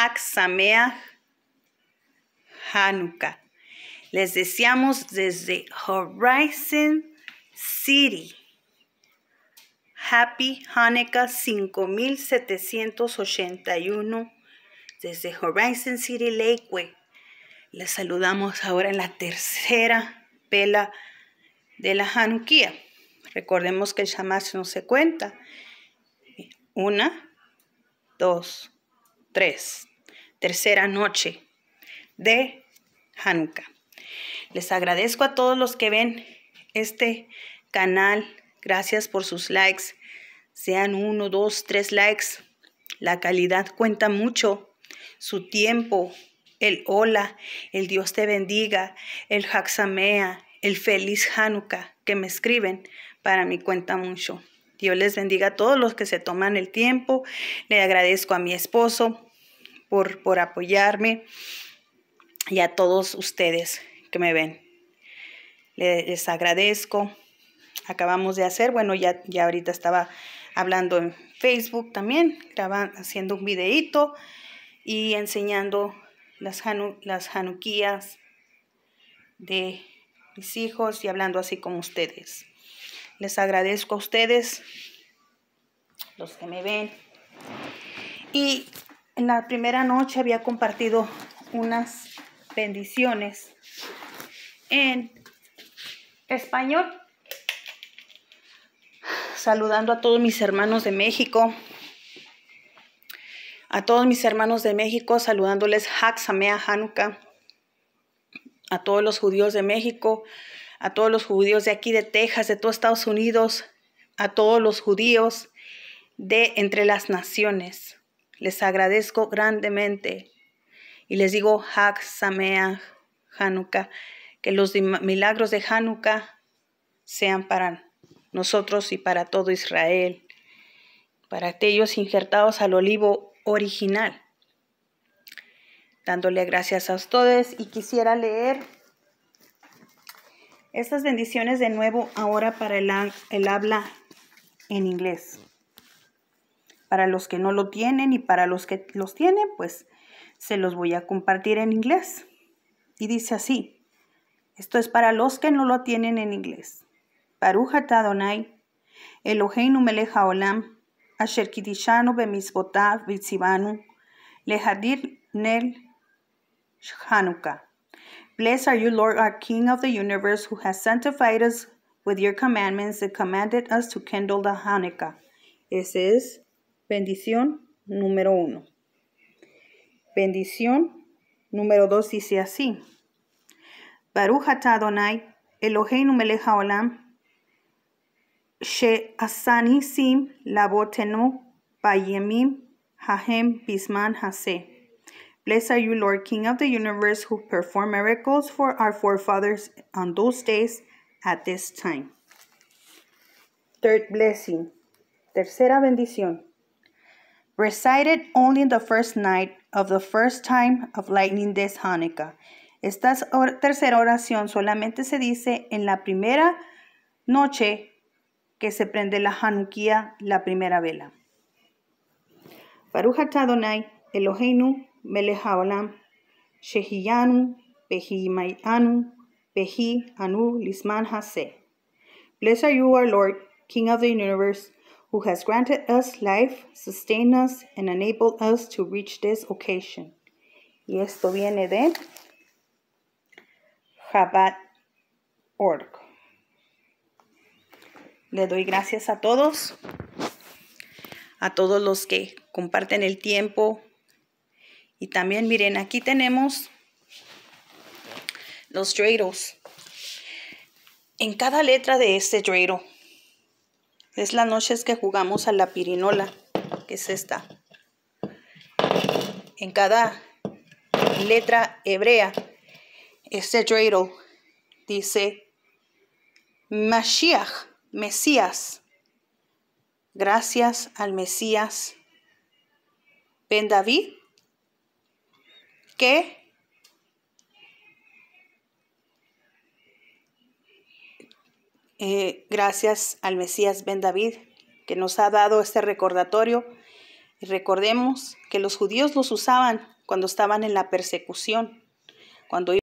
Aksamea Hanukkah. Les deseamos desde Horizon City. Happy Hanukkah 5781 desde Horizon City Lakeway. Les saludamos ahora en la tercera pela de la Hanukkah. Recordemos que el Shamash no se cuenta. Una, dos, 3. Tercera noche de Hanukkah. Les agradezco a todos los que ven este canal. Gracias por sus likes. Sean uno, dos, tres likes. La calidad cuenta mucho. Su tiempo, el hola, el Dios te bendiga, el Jaxamea, el feliz Hanukkah que me escriben para mi cuenta mucho. Dios les bendiga a todos los que se toman el tiempo. Le agradezco a mi esposo por, apoyarme y a todos ustedes que me ven. Les agradezco. Acabamos de hacer, bueno, ya, ya ahorita estaba hablando en Facebook también, grabando, haciendo un videíto y enseñando las, januquías de mis hijos y hablando así como ustedes. Les agradezco a ustedes, los que me ven. Y en la primera noche había compartido unas bendiciones en español, saludando a todos mis hermanos de México, a todos mis hermanos de México, saludándoles Haxamea Hanukkah, a todos los judíos de México, a todos los judíos de aquí de Texas, de todos Estados Unidos, a todos los judíos de entre las naciones. Les agradezco grandemente y les digo Hag Sameach Hanukkah, que los milagros de Hanukkah sean para nosotros y para todo Israel, para aquellos injertados al olivo original. Dándole gracias a ustedes y quisiera leer estas bendiciones de nuevo ahora para el, habla en inglés. Para los que no lo tienen y para los que los tienen, pues se los voy a compartir en inglés. Y dice así, esto es para los que no lo tienen en inglés. Paruja Adonai, Eloheinu melech asher bemisbotav vitzibanu, lehadir nel Hanukkah. Blessed are you, Lord, our King of the universe, who has sanctified us with your commandments and commanded us to kindle the Hanukkah. Ese es bendición número uno. Bendición número dos dice así. Baruch atah Adonai, Eloheinu melech haolam, she sim labotenu bayemim hahem bisman haseh. Blessed are you, Lord, King of the universe, who performed miracles for our forefathers on those days at this time. Third blessing. Tercera bendición. Recited only the first night of the first time of lightning this Hanukkah. Esta tercera oración solamente se dice en la primera noche que se prende la Hanukkah, la primera vela. Baruch Adonai Eloheinu Melejaolam, Shehiyanu, Pehimayanu, Pehi Anu Lisman Hase. Blessed are you, our Lord, King of the universe, who has granted us life, sustained us, and enabled us to reach this occasion. Y esto viene de Chabad.org. Le doy gracias a todos, a todos los que comparten el tiempo y también miren, aquí tenemos los dreidels. En cada letra de este dreidel es las noches que jugamos a la pirinola, que es esta. En cada letra hebrea, este dreidel dice Mashiach, Mesías. Gracias al Mesías Ben David eh, gracias al Mesías Ben David que nos ha dado este recordatorio. Y recordemos que los judíos los usaban cuando estaban en la persecución, cuando